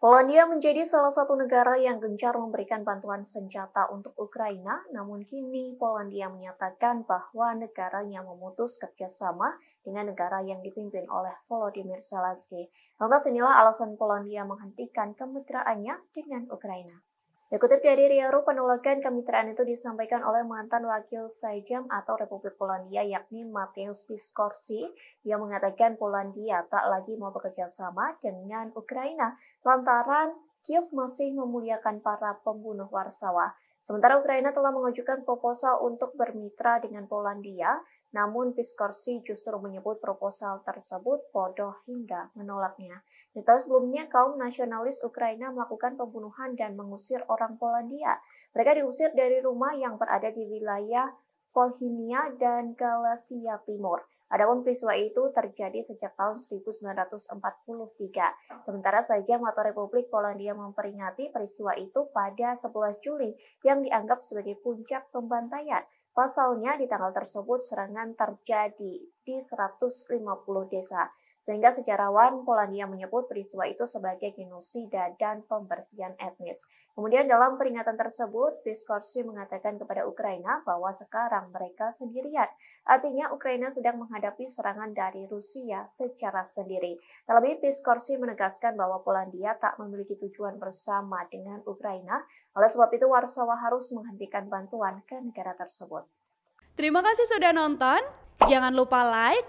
Polandia menjadi salah satu negara yang gencar memberikan bantuan senjata untuk Ukraina, namun kini Polandia menyatakan bahwa negaranya memutus kerjasama dengan negara yang dipimpin oleh Volodymyr Zelensky. Lantas inilah alasan Polandia menghentikan kemitraannya dengan Ukraina. Dikutip dari Riau, penolakan kemitraan itu disampaikan oleh mantan wakil Sejam atau Republik Polandia yakni Mateusz Piskorsi yang mengatakan Polandia tak lagi mau bekerja sama dengan Ukraina lantaran Kiev masih memuliakan para pembunuh Warsawa. Sementara Ukraina telah mengajukan proposal untuk bermitra dengan Polandia, namun Piskorsi justru menyebut proposal tersebut bodoh hingga menolaknya. Di sebelumnya, kaum nasionalis Ukraina melakukan pembunuhan dan mengusir orang Polandia. Mereka diusir dari rumah yang berada di wilayah Volhynia dan Galasia Timur. Adapun peristiwa itu terjadi sejak tahun 1943. Sementara saja Mata Republik Polandia memperingati peristiwa itu pada 11 Juli yang dianggap sebagai puncak pembantaian. Pasalnya di tanggal tersebut serangan terjadi di 150 desa. Sehingga sejarawan Polandia menyebut peristiwa itu sebagai genosida dan pembersihan etnis. Kemudian dalam peringatan tersebut, Piskorsi mengatakan kepada Ukraina bahwa sekarang mereka sendirian. Artinya Ukraina sedang menghadapi serangan dari Rusia secara sendiri. Terlebih Piskorsi menegaskan bahwa Polandia tak memiliki tujuan bersama dengan Ukraina. Oleh sebab itu Warsawa harus menghentikan bantuan ke negara tersebut. Terima kasih sudah nonton. Jangan lupa like,